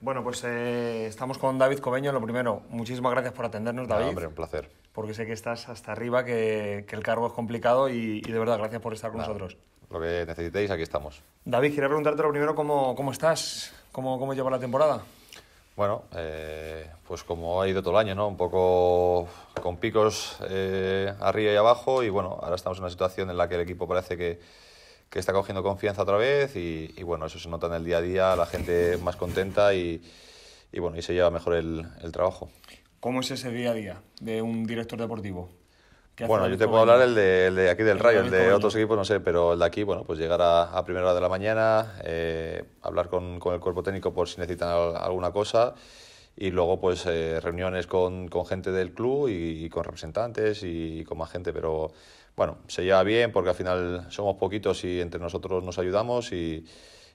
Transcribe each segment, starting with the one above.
Bueno, pues eh, estamos con David Coveño, Lo primero, muchísimas gracias por atendernos, David. hombre, un placer. Porque sé que estás hasta arriba, que, el cargo es complicado y, de verdad, gracias por estar con nosotros. Lo que necesitéis, aquí estamos. David, quería preguntarte lo primero, ¿cómo, estás? ¿Cómo, ¿Cómo lleva la temporada? Bueno, eh, pues como ha ido todo el año, ¿no? Un poco con picos eh, arriba y abajo y bueno, ahora estamos en una situación en la que el equipo parece que que está cogiendo confianza otra vez y, y, bueno, eso se nota en el día a día, la gente más contenta y, bueno, y se lleva mejor el, trabajo. ¿Cómo es ese día a día de un director deportivo? Bueno, yo te puedo hablar el de, aquí del Rayo, el de otros equipos no sé, pero el de aquí, bueno, pues llegar a, primera hora de la mañana, eh, hablar con, con, el cuerpo técnico por si necesitan alguna cosa y luego pues eh, reuniones con, con, gente del club y, con representantes y, con más gente, pero bueno, se lleva bien porque al final somos poquitos y entre nosotros nos ayudamos y,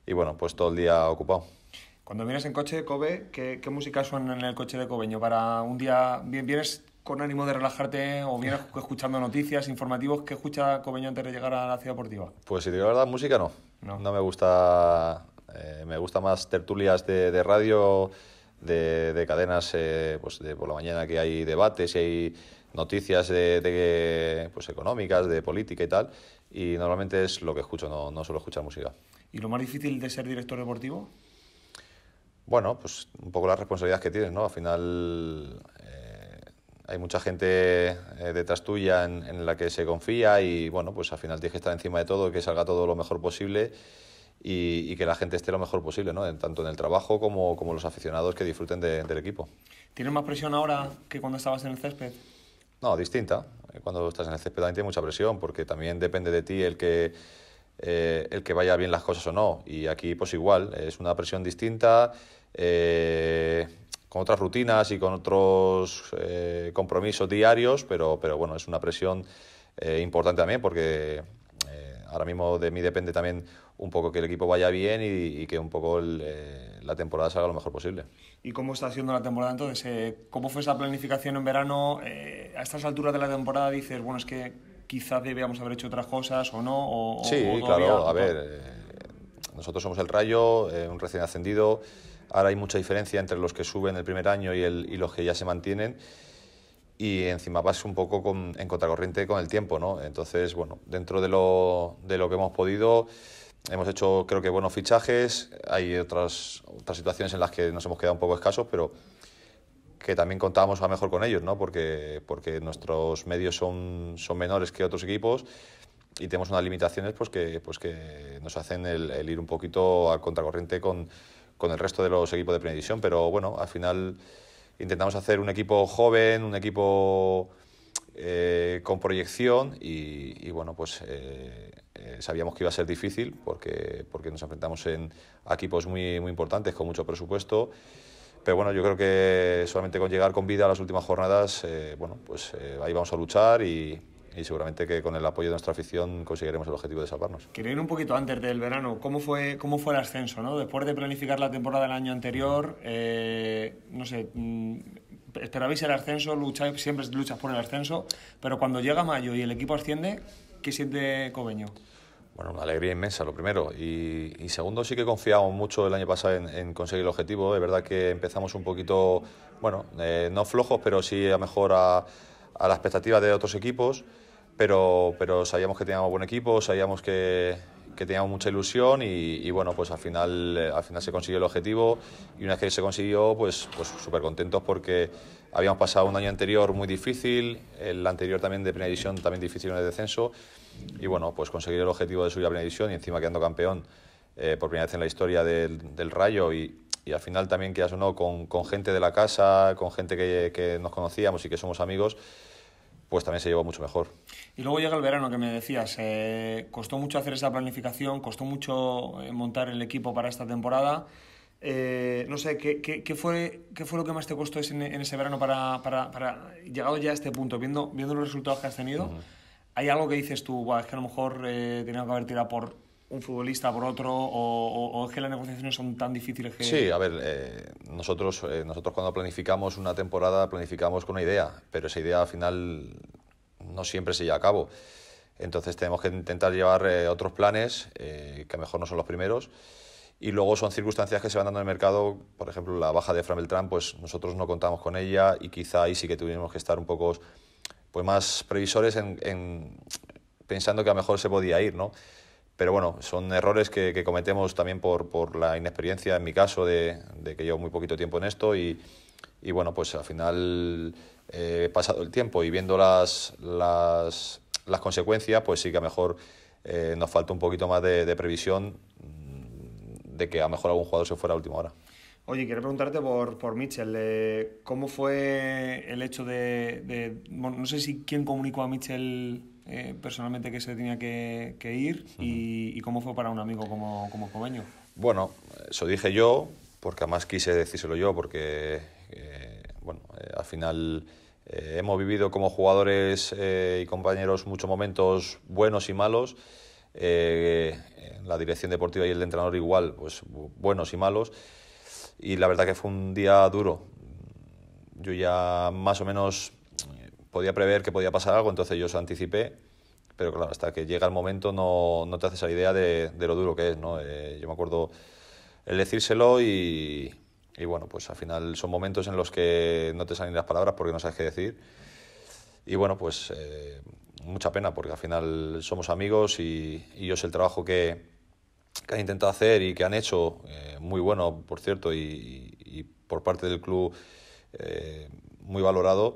y bueno, pues todo el día ocupado. Cuando vienes en coche de Kobe, ¿qué, qué música suena en el coche de Cobeño? Para un día, ¿vienes con ánimo de relajarte o vienes escuchando noticias, informativos? ¿Qué escucha Cobeño antes de llegar a la ciudad deportiva? Pues si te digo la verdad, música no. No, no me gusta... Eh, me gusta más tertulias de, de radio de, cadenas eh, pues de por la mañana que hay debates y hay noticias de, pues económicas, de política y tal, y normalmente es lo que escucho, no, no suelo escuchar música. ¿Y lo más difícil de ser director deportivo? Bueno, pues un poco las responsabilidades que tienes, ¿no? Al final eh, hay mucha gente eh, detrás tuya en, en la que se confía y, bueno, pues al final tienes que estar encima de todo, que salga todo lo mejor posible y, que la gente esté lo mejor posible, ¿no? tanto en el trabajo como, como los aficionados que disfruten del equipo. ¿Tienes más presión ahora que cuando estabas en el césped? No, distinta. Eh, cuando estás en el césped también tienes mucha presión porque también depende de ti el que... Eh, el que vaya bien las cosas o no. Y aquí pues igual, es una presión distinta, eh, con otras rutinas y con otros compromisos diarios, pero, pero bueno, es una presión importante también porque ahora mismo de mí depende también un poco que el equipo vaya bien y, que un poco eh, la temporada salga lo mejor posible. ¿Y cómo está haciendo la temporada entonces? Eh, ¿Cómo fue esa planificación en verano? Eh, a estas alturas de la temporada dices, bueno, es que quizás debíamos haber hecho otras cosas o no. sí, claro, a ver, nosotros somos el Rayo, un recién ascendido. Ahora hay mucha diferencia entre los que suben el primer año y, el, los que ya se mantienen y encima vas un poco en contracorriente con el tiempo, ¿no? Entonces, bueno, dentro de lo, de lo que hemos podido, Hemos hecho, creo que, buenos fichajes. Hay otras, otras situaciones en las que nos hemos quedado un poco escasos, pero que también contábamos a mejor con ellos, ¿no? Porque, porque nuestros medios son, son menores que otros equipos y tenemos unas limitaciones pues que, pues que nos hacen el, ir un poquito a contracorriente con, con el resto de los equipos de primera división. Pero bueno, al final intentamos hacer un equipo joven, un equipo eh, con proyección y, bueno, pues eh, eh, sabíamos que iba a ser difícil porque, porque nos enfrentamos en, a equipos muy, importantes con mucho presupuesto. Pero bueno, yo creo que solamente con llegar con vida a las últimas jornadas, bueno, pues ahí vamos a luchar y, seguramente que con el apoyo de nuestra afición conseguiremos el objetivo de salvarnos. Quiero ir un poquito antes del verano. ¿Cómo fue, cómo fue el ascenso? Después de planificar la temporada del año anterior, no sé, mm, esperabais el ascenso, lucháis, siempre luchas por el ascenso, pero cuando llega mayo y el equipo asciende, ¿qué siente Cobeño? Bueno, una alegría inmensa, lo primero. Y, segundo, sí que confiamos mucho el año pasado en, conseguir el objetivo. Es verdad que empezamos un poquito, bueno, eh, no flojos, pero sí a mejor a, las la expectativa de otros equipos. pero sabíamos que teníamos buen equipo, sabíamos que, que teníamos mucha ilusión y, bueno, pues al final, eh, al final se consiguió el objetivo y una vez que se consiguió, pues súper pues contentos porque habíamos pasado un año anterior muy difícil, el anterior también de primera división también difícil en el descenso y bueno, pues conseguir el objetivo de subir a primera división y encima quedando campeón eh, por primera vez en la historia del, Rayo y, y, al final también, que o no, con, gente de la casa, con gente que, que nos conocíamos y que somos amigos, pues también se llevó mucho mejor. Y luego llega el verano que me decías, eh, costó mucho hacer esa planificación, costó mucho eh, montar el equipo para esta temporada. Eh, no sé, ¿qué, fue, ¿qué fue lo que más te costó en, ese verano para, para, llegado ya a este punto, viendo, viendo los resultados que has tenido? ¿Hay algo que dices tú, es que a lo mejor tenía que haber tirado por un futbolista por otro o, es que las negociaciones son tan difíciles que... Sí, a ver, eh, nosotros, eh, nosotros cuando planificamos una temporada planificamos con una idea, pero esa idea al final no siempre se lleva a cabo. Entonces tenemos que intentar llevar eh, otros planes, que a lo mejor no son los primeros, y luego son circunstancias que se van dando en el mercado, por ejemplo, la baja de Fran Beltrán, pues nosotros no contamos con ella y quizá ahí sí que tuvimos que estar un poco pues, más previsores en, pensando que a lo mejor se podía ir, ¿no? Pero bueno, son errores que, cometemos también por, la inexperiencia, en mi caso, de, que llevo muy poquito tiempo en esto y, bueno, pues al final, eh, he pasado el tiempo y viendo las, las, consecuencias, pues sí que a lo mejor eh, nos falta un poquito más de, previsión de que a lo mejor algún jugador se fuera a última hora. Oye, quiero preguntarte por, por Mitchell. Eh, ¿Cómo fue el hecho de, no sé si quién comunicó a Mitchell eh, personalmente que se tenía que, ir y, cómo fue para un amigo como, como Bueno, eso dije yo, porque además quise decírselo yo, porque eh, bueno, eh, al final hemos vivido como jugadores y compañeros muchos momentos buenos y malos. la dirección deportiva y el entrenador igual, pues buenos y malos. Y la verdad que fue un día duro. Yo ya más o menos podía prever que podía pasar algo, entonces yo se anticipé, pero claro, hasta que llega el momento no, no te haces la idea de, lo duro que es, ¿no? Eh, yo me acuerdo el decírselo y, y bueno, pues al final son momentos en los que no te salen las palabras porque no sabes qué decir. Y bueno, pues eh, mucha pena porque al final somos amigos y, y yo el trabajo que, que, han intentado hacer y que han hecho, eh, muy bueno, por cierto, y, por parte del club muy valorado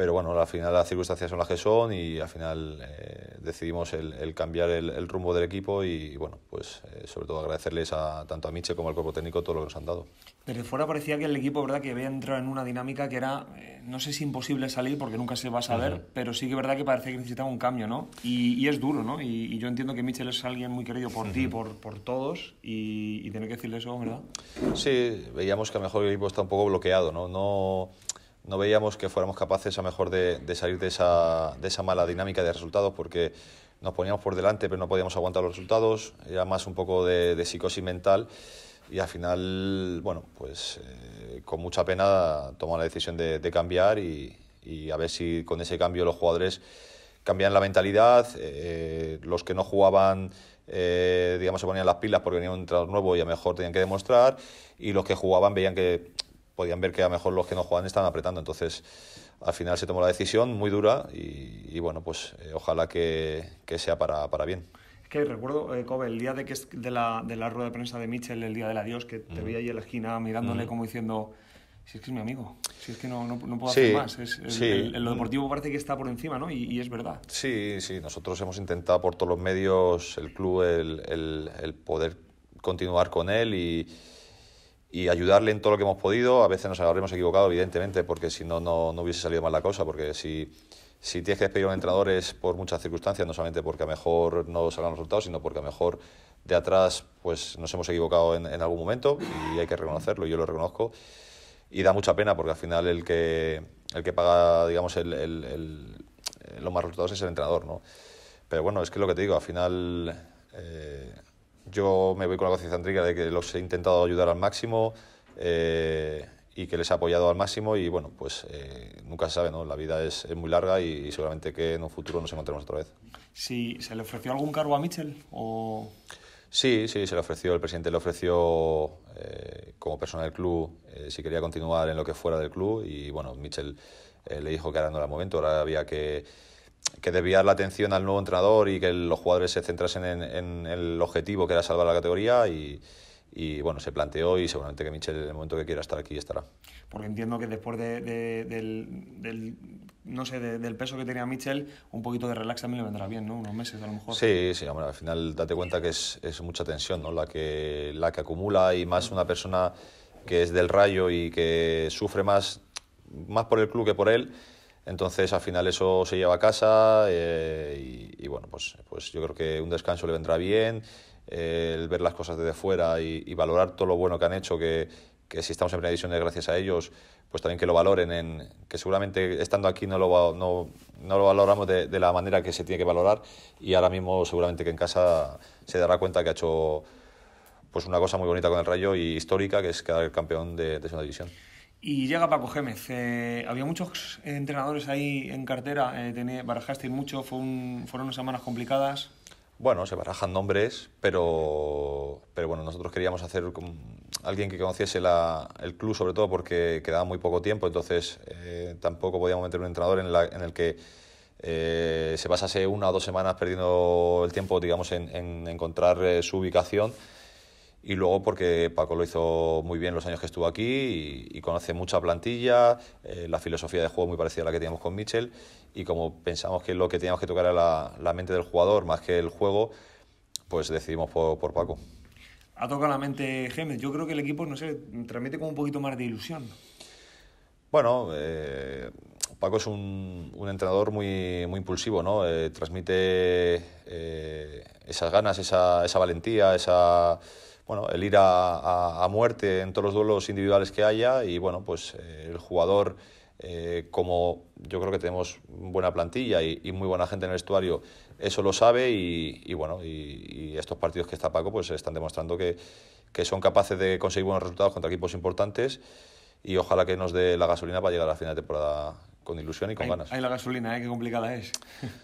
pero bueno, al final las circunstancias son las que son y al final eh, decidimos el, el cambiar el, el, rumbo del equipo y, bueno, pues eh, sobre todo agradecerles a, tanto a Miche como al cuerpo técnico todo lo que nos han dado. Desde fuera parecía que el equipo, ¿verdad?, que había entrado en una dinámica que era, eh, no sé si imposible salir porque nunca se va a saber, pero sí que verdad que parecía que necesitaba un cambio, ¿no? Y, y es duro, ¿no? Y, y, yo entiendo que Michel es alguien muy querido por ti, por, por todos y, tener que decirle eso, ¿verdad? Sí, veíamos que a lo mejor el equipo está un poco bloqueado, ¿no? No no veíamos que fuéramos capaces a mejor de, salir de esa, mala dinámica de resultados porque nos poníamos por delante pero no podíamos aguantar los resultados, era más un poco de, psicosis mental y al final, bueno, pues eh, con mucha pena tomamos la decisión de, cambiar y, a ver si con ese cambio los jugadores cambian la mentalidad, eh, eh, los que no jugaban, digamos, se ponían las pilas porque venía un entrenador nuevo y a lo mejor tenían que demostrar y los que jugaban veían que podían ver que a lo mejor los que no juegan estaban apretando. Entonces, al final se tomó la decisión muy dura y, bueno, pues eh, ojalá que, que sea para, para, bien. Es que recuerdo, eh, Kobe, el día de, que, de, la, de la rueda de prensa de Mitchell, el día del adiós, que te veía vi ahí en la esquina mirándole como diciendo si es que es mi amigo, si es que no, no, puedo hacer más. Es, el, lo deportivo parece que está por encima, ¿no? Y, y, es verdad. Sí, sí, nosotros hemos intentado por todos los medios, el club, el, poder continuar con él y, y ayudarle en todo lo que hemos podido. A veces nos habremos equivocado, evidentemente, porque si no, no, hubiese salido mal la cosa, porque si, si tienes que despedir a un entrenador es por muchas circunstancias, no solamente porque a lo mejor no salgan los resultados, sino porque a lo mejor de atrás pues nos hemos equivocado en, algún momento y hay que reconocerlo, yo lo reconozco. Y da mucha pena porque al final el que, el que paga, digamos, el, los más resultados es el entrenador, ¿no? Pero bueno, es que lo que te digo, al final... Eh, yo me voy con la conciencia tántrica de que los he intentado ayudar al máximo eh, y que les he apoyado al máximo y bueno, pues eh, nunca se sabe, ¿no? La vida es, muy larga y, seguramente que en un futuro nos encontremos otra vez. ¿Sí, ¿Se le ofreció algún cargo a Mitchell o...? Sí, sí, se le ofreció, el presidente le ofreció eh, como persona del club si quería continuar en lo que fuera del club y bueno, Mitchell le dijo que ahora no era el momento, ahora había que que desviar la atención al nuevo entrenador y que los jugadores se centrasen en, en el objetivo que era salvar la categoría y, y bueno, se planteó y seguramente que Michel en el momento que quiera estar aquí estará. Porque entiendo que después de, del, no sé, del peso que tenía Michel, un poquito de relax también le vendrá bien, ¿no? Unos meses a lo mejor. Sí, sí, al final date cuenta que es, es, mucha tensión, ¿no? La que, la que acumula y más una persona que es del rayo y que sufre más, más por el club que por él entonces, al final eso se lleva a casa eh, y, bueno, pues, pues yo creo que un descanso le vendrá bien, eh, el ver las cosas desde fuera y, valorar todo lo bueno que han hecho, que, si estamos en primera división es gracias a ellos, pues también que lo valoren, en, que seguramente estando aquí no lo, no, valoramos de, la manera que se tiene que valorar y ahora mismo seguramente que en casa se dará cuenta que ha hecho pues una cosa muy bonita con el Rayo y histórica, que es quedar campeón de, de segunda división. Y llega Paco Gémez. Eh, había muchos entrenadores ahí en cartera, eh, barajaste mucho, fueron unas semanas complicadas. Bueno, se barajan nombres, pero, pero bueno, nosotros queríamos hacer alguien que conociese la, el club, sobre todo porque quedaba muy poco tiempo, entonces eh, tampoco podíamos meter un entrenador en, el que se pasase una o dos semanas perdiendo el tiempo, digamos, en encontrar su ubicación y luego porque Paco lo hizo muy bien los años que estuvo aquí y, conoce mucha plantilla, eh, la filosofía de juego muy parecida a la que teníamos con Mitchell y como pensamos que lo que teníamos que tocar era la, mente del jugador más que el juego, pues decidimos por, Paco. Ha tocado la mente Gémez. Yo creo que el equipo, no sé, transmite como un poquito más de ilusión. Bueno, eh, Paco es un, un, entrenador muy, impulsivo, ¿no? Eh, transmite esas ganas, esa valentía, esa bueno, el ir a, muerte en todos los duelos individuales que haya y bueno, pues eh, el jugador, eh, como yo creo que tenemos buena plantilla y, muy buena gente en el estuario, eso lo sabe y, bueno, y, estos partidos que está Paco pues están demostrando que, son capaces de conseguir buenos resultados contra equipos importantes y ojalá que nos dé la gasolina para llegar a la final de temporada con ilusión y con ganas. Hay la gasolina, ¿eh? Qué complicada es.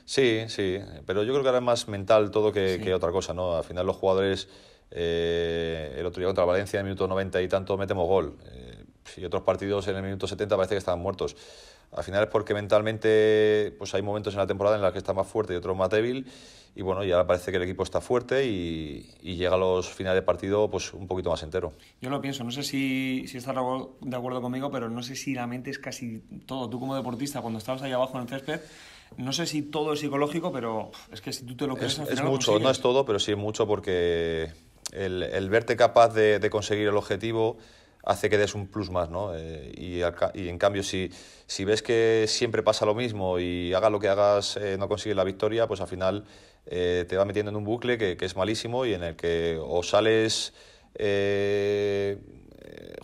Sí, sí, pero yo creo que ahora es más mental todo que, que otra cosa, ¿no? Al final los jugadores... Eh, el otro día contra Valencia, en el minuto 90 y tanto, metemos gol. Eh, y otros partidos en el minuto 70 parece que estaban muertos. Al final es porque mentalmente pues hay momentos en la temporada en los que está más fuerte y otros más débil. Y bueno, ya parece que el equipo está fuerte y, y, llega a los finales de partido pues un poquito más entero. Yo lo pienso, no sé si, si estás de acuerdo conmigo, pero no sé si la mente es casi todo. Tú como deportista, cuando estabas ahí abajo en el césped, no sé si todo es psicológico, pero es que si tú te lo crees... Es, al final es mucho, no es todo, pero sí es mucho porque el, verte capaz de, conseguir el objetivo hace que des un plus más, ¿no? Eh, y, en cambio, si, ves que siempre pasa lo mismo y hagas lo que hagas eh, no consigues la victoria, pues al final eh, te va metiendo en un bucle que, es malísimo y en el que o sales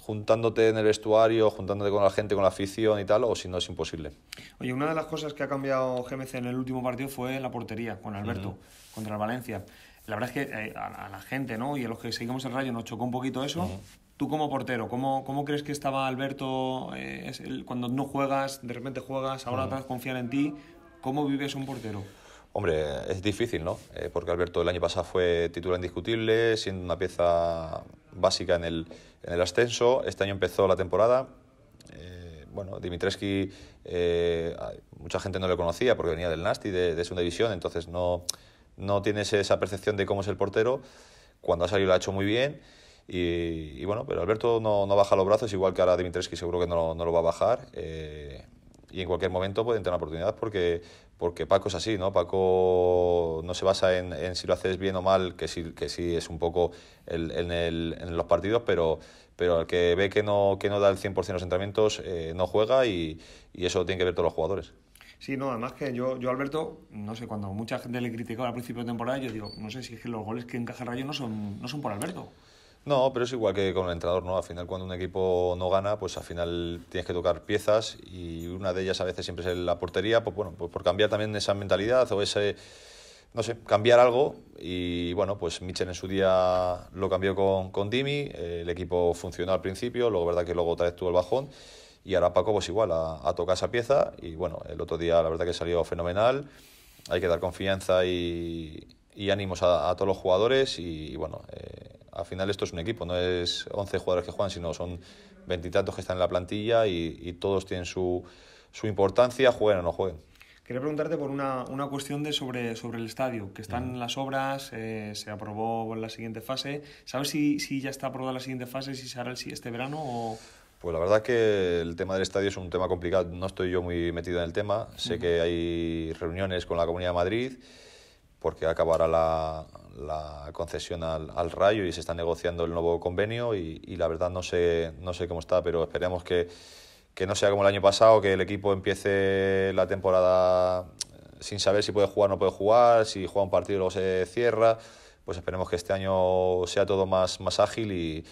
juntándote en el vestuario, juntándote con la gente, con la afición y tal, o si no es imposible. Oye, una de las cosas que ha cambiado GMC en el último partido fue la portería con Alberto contra el Valencia. La verdad es que eh, a, la gente ¿no? y a los que seguimos el rayo nos chocó un poquito eso. Tú como portero, ¿cómo, ¿cómo, crees que estaba Alberto eh, cuando no juegas, de repente juegas, ahora te confiar en ti? ¿Cómo vives un portero? Hombre, es difícil, ¿no? Eh, porque Alberto el año pasado fue titular indiscutible, siendo una pieza básica en el, ascenso. Este año empezó la temporada. bueno, Dimitreski, mucha gente no le conocía porque venía del Nasti, de, de segunda división, entonces no, no tienes esa percepción de cómo es el portero. Cuando ha salido lo ha hecho muy bien. Y, bueno, pero Alberto no, baja los brazos, igual que ahora Dimitrescu seguro que no, lo va a bajar. Eh, y en cualquier momento pueden tener oportunidad porque, porque Paco es así, ¿no? Paco no se basa en, si lo haces bien o mal, que sí, que sí es un poco en, los partidos, pero, pero el que ve que no, que no da el 100% los entrenamientos eh, no juega y, y eso tiene que ver todos los jugadores. Sí, no, además que yo, yo Alberto, no sé, cuando mucha gente le criticó al principio de temporada, yo digo, no sé si es que los goles que encaja Rayo no son, no son por Alberto. No, pero es igual que con el entrenador, ¿no? Al final, cuando un equipo no gana, pues al final tienes que tocar piezas y una de ellas a veces siempre es la portería, pues bueno, pues por cambiar también esa mentalidad o ese, no sé, cambiar algo. Y bueno, pues Michel en su día lo cambió con, con Dimi, el equipo funcionó al principio, luego, verdad que luego otra vez el bajón. Y ahora Paco, pues igual, a, tocar esa pieza. Y bueno, el otro día la verdad que salió fenomenal. Hay que dar confianza y, ánimos a, todos los jugadores. Y, bueno, eh, al final esto es un equipo, no es 11 jugadores que juegan, sino son veintitantos que están en la plantilla y, todos tienen su, su importancia, jueguen o no jueguen. Quería preguntarte por una, una cuestión de sobre, sobre el estadio, que están las obras, eh, se aprobó la siguiente fase. ¿Sabes si, si ya está aprobada la siguiente fase, si se hará este verano o, pues la verdad que el tema del estadio es un tema complicado. No estoy yo muy metido en el tema. Sé que hay reuniones con la Comunidad de Madrid porque acabará la, concesión al, Rayo y se está negociando el nuevo convenio y, y, la verdad no sé, no sé cómo está, pero esperemos que, que no sea como el año pasado, que el equipo empiece la temporada eh, sin saber si puede jugar o no puede jugar, si juega un partido y luego se cierra. Pues esperemos que este año sea todo más, más ágil y,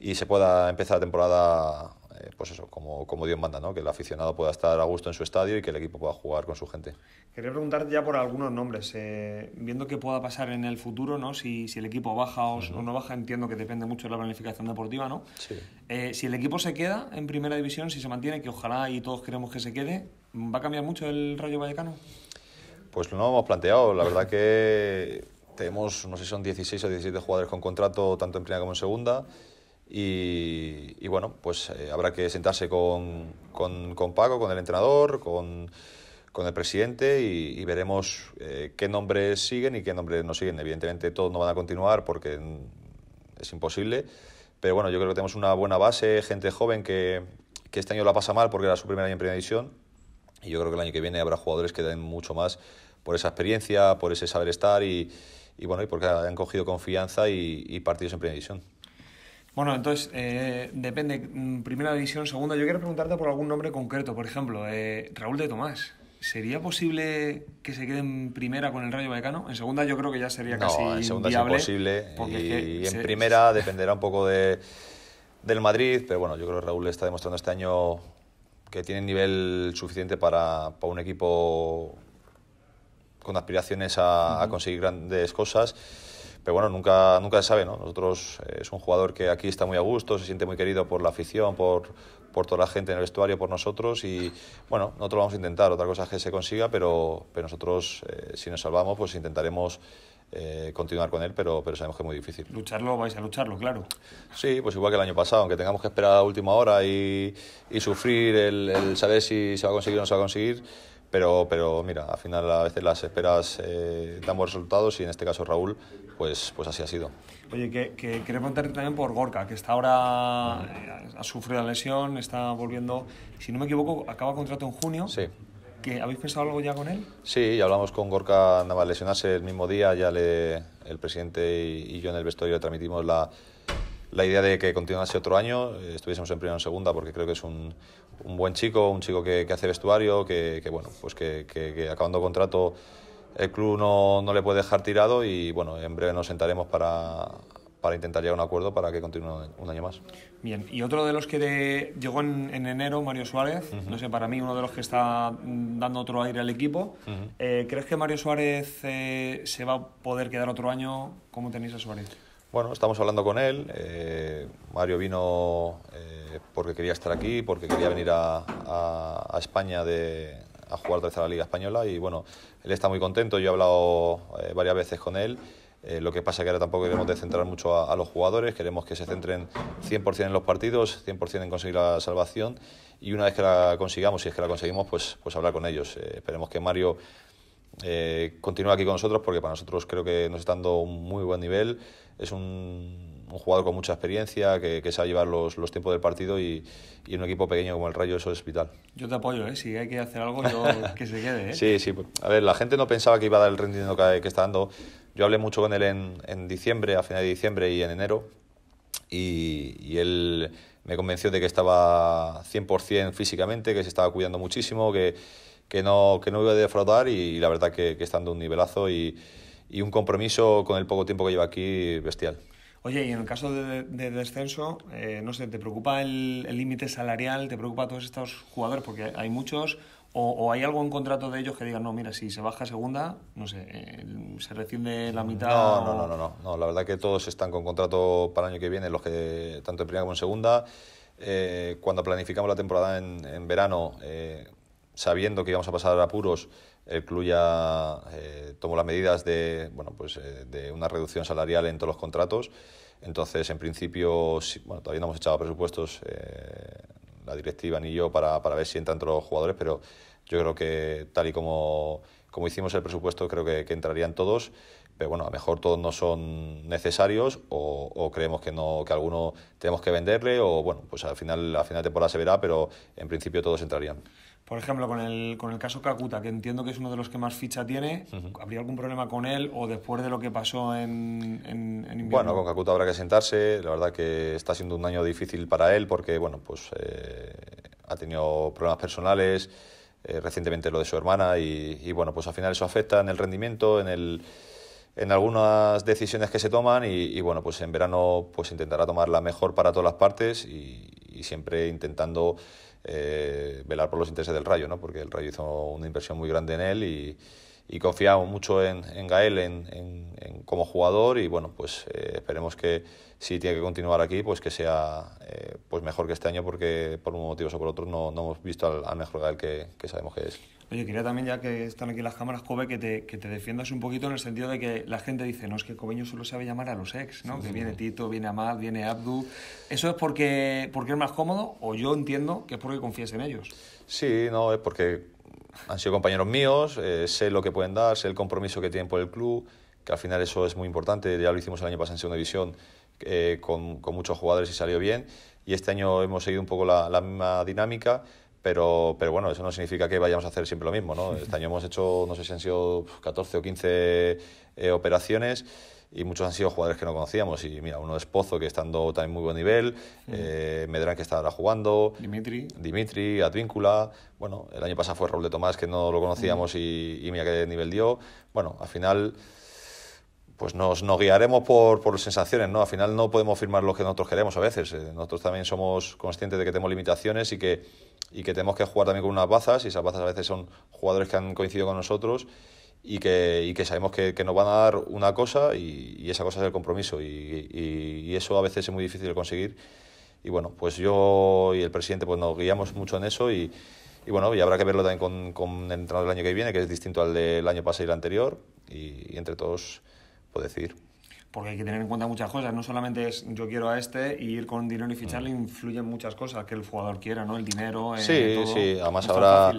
y se pueda empezar la temporada eh, pues eso, como, como Dios manda, ¿no? Que el aficionado pueda estar a gusto en su estadio y que el equipo pueda jugar con su gente. Quería preguntar ya por algunos nombres. Eh, viendo qué pueda pasar en el futuro, ¿no? Si, si el equipo baja o, no baja, entiendo que depende mucho de la planificación deportiva, ¿no? Eh, si el equipo se queda en primera división, si se mantiene, que ojalá y todos queremos que se quede, ¿va a cambiar mucho el Rayo Vallecano? Pues no lo hemos planteado. La verdad que tenemos, no sé si son 16 o 17 jugadores con contrato, tanto en primera como en segunda. Y, bueno, pues eh, habrá que sentarse con, con, con, Paco, con el entrenador, con, el presidente y, veremos eh, qué nombres siguen y qué nombres no siguen. Evidentemente todos no van a continuar porque es imposible, pero bueno, yo creo que tenemos una buena base, gente joven que, este año la pasa mal porque era su primer año en primera división y yo creo que el año que viene habrá jugadores que den mucho más por esa experiencia, por ese saber estar y, bueno, y porque han cogido confianza y, y partidos en primera división. Bueno, entonces, eh, depende, mm, primera división, segunda. Yo quiero preguntarte por algún nombre concreto, por ejemplo, eh, Raúl de Tomás. ¿Sería posible que se quede en primera con el Rayo Vallecano? En segunda yo creo que ya sería casi en segunda es imposible y, en primera dependerá un poco de, del Madrid, pero bueno, yo creo que Raúl está demostrando este año que tiene nivel suficiente para, para un equipo con aspiraciones a, a conseguir grandes cosas pero bueno, nunca, nunca se sabe, ¿no? Nosotros eh, es un jugador que aquí está muy a gusto, se siente muy querido por la afición, por, toda la gente en el vestuario, por nosotros y bueno, nosotros lo vamos a intentar, otra cosa es que se consiga, pero, nosotros eh, si nos salvamos pues intentaremos eh, continuar con él, pero, pero sabemos que es muy difícil. Lucharlo, vais a lucharlo, claro. Sí, pues igual que el año pasado, aunque tengamos que esperar a última hora y, sufrir el saber si se va a conseguir o no se va a conseguir pero, pero mira, al final a veces las esperas eh, dan buenos resultados y en este caso Raúl, pues, pues así ha sido. Oye, que, que quería preguntarte también por Gorka, que está ahora, eh, ha sufrido la lesión, está volviendo, si no me equivoco, acaba contrato en junio. Sí. ¿Que, ¿Habéis pensado algo ya con él? Sí, ya hablamos con Gorka, andaba más lesionarse el mismo día, ya le, el presidente y, y yo en el vestuario transmitimos la la idea de que continuase otro año, eh, estuviésemos en primera o en segunda, porque creo que es un, buen chico, un chico que, hace vestuario, que, bueno, pues que, acabando contrato el club no, le puede dejar tirado y bueno, en breve nos sentaremos para, intentar llegar a un acuerdo para que continúe un año más. Bien, y otro de los que llegó en, enero, Mario Suárez, no sé, para mí uno de los que está dando otro aire al equipo. Eh, ¿Crees que Mario Suárez eh, se va a poder quedar otro año? ¿Cómo tenéis a Suárez? Bueno, estamos hablando con él. Eh, Mario vino eh, porque quería estar aquí, porque quería venir a, a, a España de, a jugar la liga española y bueno, él está muy contento. Yo he hablado eh, varias veces con él. lo que pasa es que ahora tampoco queremos descentrar mucho a, los jugadores, queremos que se centren 100% en los partidos, 100% en conseguir la salvación y una vez que la consigamos, si es que la conseguimos, pues, pues hablar con ellos. esperemos que Mario eh, continúa aquí con nosotros porque para nosotros creo que nos está dando un muy buen nivel. Es un, un jugador con mucha experiencia, que, que sabe llevar los, los, tiempos del partido y, y, un equipo pequeño como el Rayo eso es vital. Yo te apoyo, ¿eh? si hay que hacer algo, que se quede. ¿eh? sí, sí. Pues, a ver, la gente no pensaba que iba a dar el rendimiento que, está dando. Yo hablé mucho con él en, en diciembre, a finales de diciembre y en enero, y, y él me convenció de que estaba 100% físicamente, que se estaba cuidando muchísimo, que que no, que no iba a defraudar y, la verdad que, que está un nivelazo y, y un compromiso con el poco tiempo que lleva aquí bestial. Oye, y en el caso de, descenso, eh, no sé, ¿te preocupa el límite salarial? ¿Te preocupa a todos estos jugadores? Porque hay muchos. O, hay algo en contrato de ellos que digan, no, mira, si se baja segunda, no sé, eh, se rescinde la mitad? No, no, no, no, no, La verdad que todos están con contrato para el año que viene, los que tanto en primera como en segunda. Eh, cuando planificamos la temporada en, verano, sabiendo que íbamos a pasar apuros, el club ya eh, tomó las medidas de, bueno, pues, eh, de una reducción salarial en todos los contratos. Entonces, en principio, todavía no hemos echado presupuestos eh, la directiva ni yo para, ver si entran todos los jugadores, pero yo creo que tal y como, hicimos el presupuesto, creo que, entrarían todos. Pero bueno, a lo mejor todos no son necesarios o, creemos que no que alguno tenemos que venderle o bueno, pues al final, al final de temporada se verá, pero en principio todos entrarían. Por ejemplo, con el, con el caso Kakuta, que entiendo que es uno de los que más ficha tiene, ¿habría algún problema con él o después de lo que pasó en, en, invierno? Bueno, con Kakuta habrá que sentarse. La verdad que está siendo un año difícil para él porque, bueno, pues eh, ha tenido problemas personales, eh, recientemente lo de su hermana y, bueno, pues al final eso afecta en el rendimiento, en el en algunas decisiones que se toman y, bueno, pues en verano pues intentará tomar la mejor para todas las partes y, y siempre intentando eh, velar por los intereses del Rayo, ¿no? porque el Rayo hizo una inversión muy grande en él y, y confiamos mucho en, en Gael en, en, como jugador y bueno, pues eh, esperemos que si tiene que continuar aquí, pues que sea eh, pues mejor que este año porque por unos motivos o por otros no, no hemos visto al, mejor Gael que, sabemos que es. Oye, quería también, ya que están aquí las cámaras, Kobe, que te, que te defiendas un poquito en el sentido de que la gente dice, no, es que Cobeño solo sabe llamar a los ex, ¿no? que viene Tito, viene Amal, viene Abdu. ¿Eso es porque, porque es más cómodo o yo entiendo que es porque confías en ellos? Sí, no, es porque han sido compañeros míos, eh, sé lo que pueden dar, sé el compromiso que tienen por el club, que al final eso es muy importante, ya lo hicimos el año pasado en segunda división eh, con, muchos jugadores y salió bien, y este año hemos seguido un poco la, misma dinámica, pero, bueno, eso no significa que vayamos a hacer siempre lo mismo, ¿no? Este año hemos hecho, no sé si han sido 14 pues, o 15 eh, operaciones, y muchos han sido jugadores que no conocíamos. Y mira, uno es Pozo, que está en también muy buen nivel, mm. Eh, que está ahora jugando, Dimitri, Dimitri Advíncula. Bueno, el año pasado fue Roble Tomás, que no lo conocíamos mm. y, y, mira qué nivel dio. Bueno, al final. Pues nos, guiaremos por, por, sensaciones, ¿no? Al final no podemos firmar lo que nosotros queremos a veces. Eh, nosotros también somos conscientes de que tenemos limitaciones y que, y que tenemos que jugar también con unas bazas, y esas bazas a veces son jugadores que han coincidido con nosotros y que, y que sabemos que, que, nos van a dar una cosa y, y esa cosa es el compromiso y, y, eso a veces es muy difícil de conseguir y bueno, pues yo y el presidente pues nos guiamos mucho en eso y, bueno, y habrá que verlo también con, con el entrenador del año que viene, que es distinto al del año pasado y el anterior y, entre todos pues decidir porque hay que tener en cuenta muchas cosas. No solamente es yo quiero a este y ir con dinero y ficharle, mm. influyen muchas cosas que el jugador quiera, ¿no? El dinero. Eh, sí, sí. Además, habrá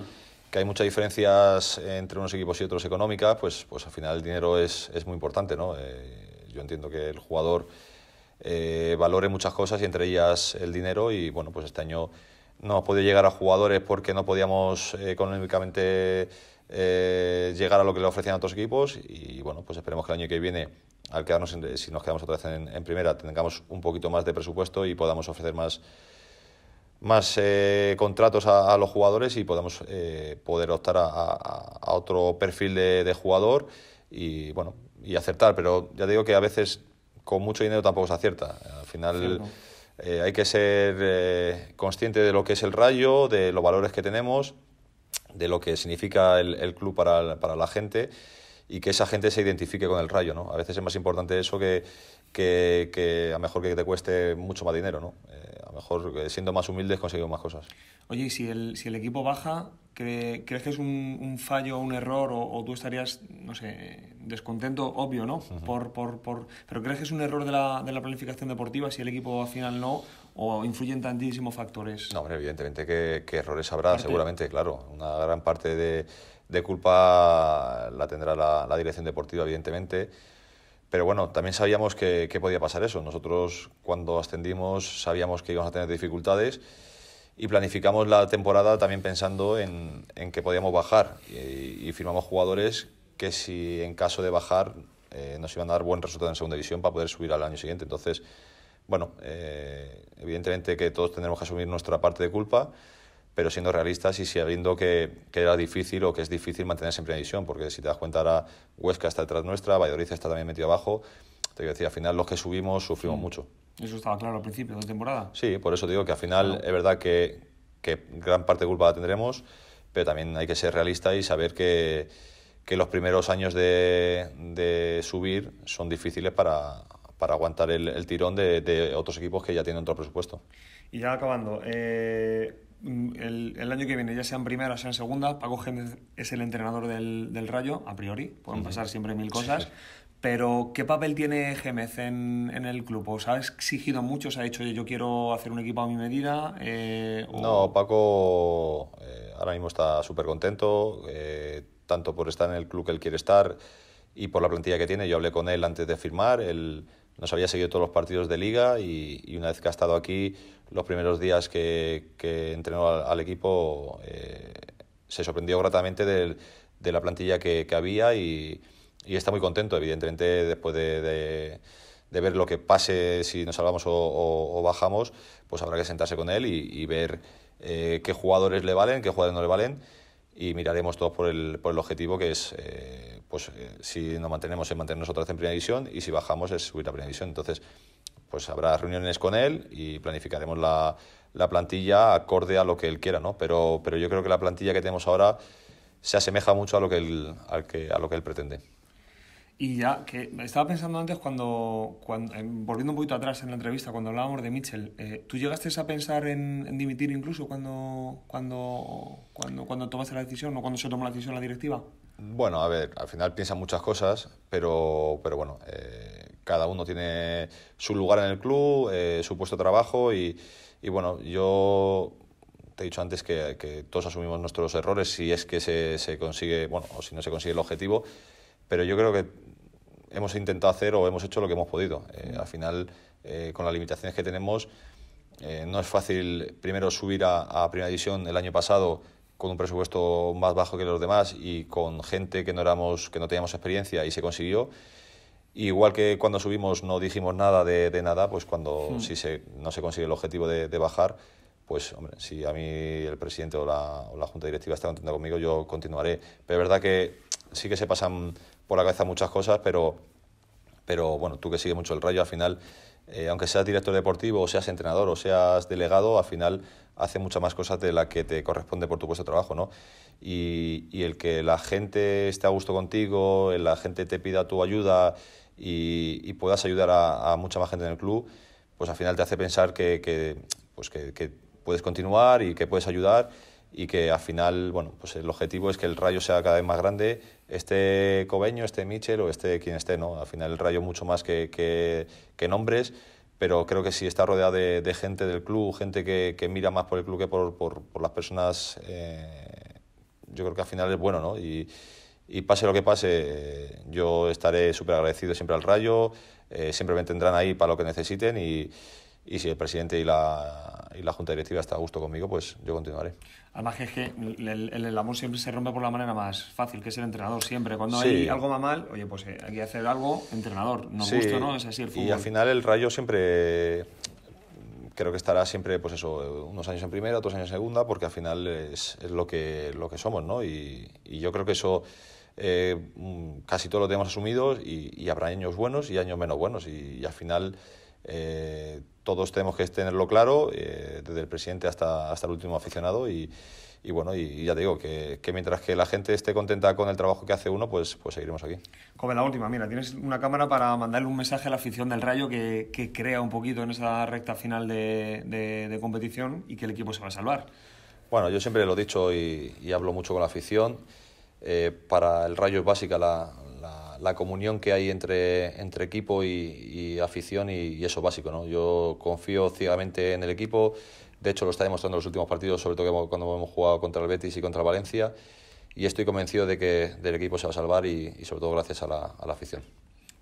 que hay muchas diferencias entre unos equipos y otros económicas, pues, pues al final el dinero es, es muy importante. ¿no? Eh, yo entiendo que el jugador eh, valore muchas cosas y entre ellas el dinero y bueno, pues este año no ha podido llegar a jugadores porque no podíamos económicamente eh, llegar a lo que le ofrecían a otros equipos y bueno, pues esperemos que el año que viene, al quedarnos si nos quedamos otra vez en primera, tengamos un poquito más de presupuesto y podamos ofrecer más más eh, contratos a, los jugadores y podemos eh, poder optar a, otro perfil de, jugador y bueno y acertar pero ya digo que a veces con mucho dinero tampoco se acierta al final eh, hay que ser consciente de lo que es el rayo de los valores que tenemos de lo que significa el, club para, para la gente y que esa gente se identifique con el rayo. ¿no? A veces es más importante eso que, que, que a lo mejor que te cueste mucho más dinero, ¿no? Eh, a lo mejor eh, siendo más humildes conseguimos más cosas. Oye, y si el, si el equipo baja, ¿crees que es un, un fallo, un error o, tú estarías, no sé, descontento, obvio, ¿no? por, por, por, pero ¿crees que es un error de la, de la planificación deportiva si el equipo al final no o influyen tantísimos factores? No, evidentemente que, que errores habrá, seguramente, claro. Una gran parte de, de culpa la tendrá la, la dirección deportiva, evidentemente pero bueno, también sabíamos que, podía pasar eso. Nosotros cuando ascendimos sabíamos que íbamos a tener dificultades y planificamos la temporada también pensando en, que podíamos bajar y, firmamos jugadores que si en caso de bajar eh, nos iban a dar buen resultado en segunda división para poder subir al año siguiente. Entonces, bueno, eh, evidentemente que todos tendremos que asumir nuestra parte de culpa pero siendo realistas y sabiendo que, era difícil o que es difícil mantenerse en primera división, porque si te das cuenta ahora Huesca está detrás nuestra, Valladolid está también metido abajo, te quiero decir, al final los que subimos sufrimos mm. mucho. Eso estaba claro al principio de la temporada. Sí, por eso digo que al final es verdad que, gran parte de culpa la tendremos, pero también hay que ser realista y saber que, los primeros años de, subir son difíciles para, aguantar el, tirón de, otros equipos que ya tienen otro presupuesto. Y ya acabando, eh, Mm, el, año que viene, ya sean primera, sean segunda, Paco Gémez es el entrenador del, Rayo, a priori, pueden pasar siempre mil cosas, Pero, ¿qué papel tiene Gémez en, el club? ¿Os ha exigido mucho? ¿Os ha dicho, yo quiero hacer un equipo a mi medida? Eh, no, Paco eh, ahora mismo está súper contento, eh, tanto por estar en el club que él quiere estar y por la plantilla que tiene. Yo hablé con él antes de firmar. Él nos había seguido todos los partidos de liga y, una vez que ha estado aquí, los primeros días que, entrenó al, equipo, eh, se sorprendió gratamente de la plantilla que, había y, está muy contento, evidentemente, después de, ver lo que pase si nos salvamos o, bajamos, pues habrá que sentarse con él y, ver eh, qué jugadores le valen, qué jugadores no le valen y miraremos todos por el, por el objetivo que es, eh, pues eh, si nos mantenemos, en mantenernos otra vez en primera división y si bajamos es subir a primera división. Entonces, pues habrá reuniones con él y planificaremos la, plantilla acorde a lo que él quiera, ¿no? Pero, pero yo creo que la plantilla que tenemos ahora se asemeja mucho a lo que a lo que él pretende. Y ya, que estaba pensando antes cuando, cuando volviendo un poquito atrás en la entrevista, cuando hablábamos de Mitchell, eh, ¿tú llegaste a pensar en, dimitir incluso cuando, cuando, cuando, cuando tomaste la decisión o cuando se tomó la decisión la directiva? Bueno, a ver, al final piensan muchas cosas, pero, pero bueno, eh, cada uno tiene su lugar en el club, eh, su puesto de trabajo y, y bueno, yo te he dicho antes que, que, todos asumimos nuestros errores si es que se, se consigue, bueno, o si no se consigue el objetivo, pero yo creo que hemos intentado hacer o hemos hecho lo que hemos podido. Eh, mm. al final, eh, con las limitaciones que tenemos, eh, no es fácil primero subir a, Primera División el año pasado con un presupuesto más bajo que los demás y con gente que no, éramos, que no teníamos experiencia y se consiguió. Igual que cuando subimos no dijimos nada de, nada, pues cuando mm. si se, no se consigue el objetivo de, bajar, pues hombre, si a mí el presidente o la, o la junta directiva está contenta conmigo, yo continuaré. Pero es verdad que sí que se pasan por la cabeza muchas cosas, pero, pero bueno, tú que sigues mucho el rayo, al final, eh, aunque seas director deportivo, o seas entrenador, o seas delegado, al final hace muchas más cosas de las que te corresponde por tu puesto de trabajo, ¿no? Y, el que la gente esté a gusto contigo, la gente te pida tu ayuda y, puedas ayudar a, mucha más gente en el club, pues al final te hace pensar que, que pues puedes continuar y que puedes ayudar y que al final, bueno, pues el objetivo es que el rayo sea cada vez más grande, este Cobeño, este Michel o este quien esté, ¿no? Al final el rayo mucho más que, nombres, pero creo que si está rodeado de, gente del club, gente que, mira más por el club que por, las personas, eh, yo creo que al final es bueno, ¿no? Y, pase lo que pase, yo estaré súper agradecido siempre al rayo, eh, siempre me tendrán ahí para lo que necesiten y y si el presidente y la, y la junta directiva está a gusto conmigo, pues yo continuaré. Además es que el, el, amor siempre se rompe por la manera más fácil, que es el entrenador siempre. Cuando hay algo más mal, oye, pues eh, hay que hacer algo, entrenador, nos gusta, ¿no? Es así el fútbol. Y al final el Rayo siempre creo que estará siempre, pues eso, unos años en primera, otros años en segunda, porque al final es, lo, que, lo que somos, ¿no? Y, y yo creo que eso eh, mm, casi todo lo tenemos asumido y, habrá años buenos y años menos buenos. y al final eh, todos tenemos que tenerlo claro, eh, desde el presidente hasta, hasta el último aficionado. Y, bueno, y, ya te digo, que, mientras que la gente esté contenta con el trabajo que hace uno, pues, pues seguiremos aquí. como la última, mira, tienes una cámara para mandarle un mensaje a la afición del Rayo que, crea un poquito en esa recta final de, competición y que el equipo se va a salvar. Bueno, yo siempre lo he dicho y, hablo mucho con la afición. Eh, para el Rayo es básica la, la comunión que hay entre, entre equipo y, afición y, eso básico. ¿no? Yo confío ciegamente en el equipo, de hecho lo está demostrando en los últimos partidos, sobre todo cuando hemos jugado contra el Betis y contra Valencia, y estoy convencido de que del equipo se va a salvar y, sobre todo gracias a la, afición.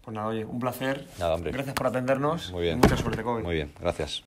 Pues nada, oye, un placer. Gracias por atendernos. Muy bien. Mucha suerte, Kobe. Muy bien, gracias.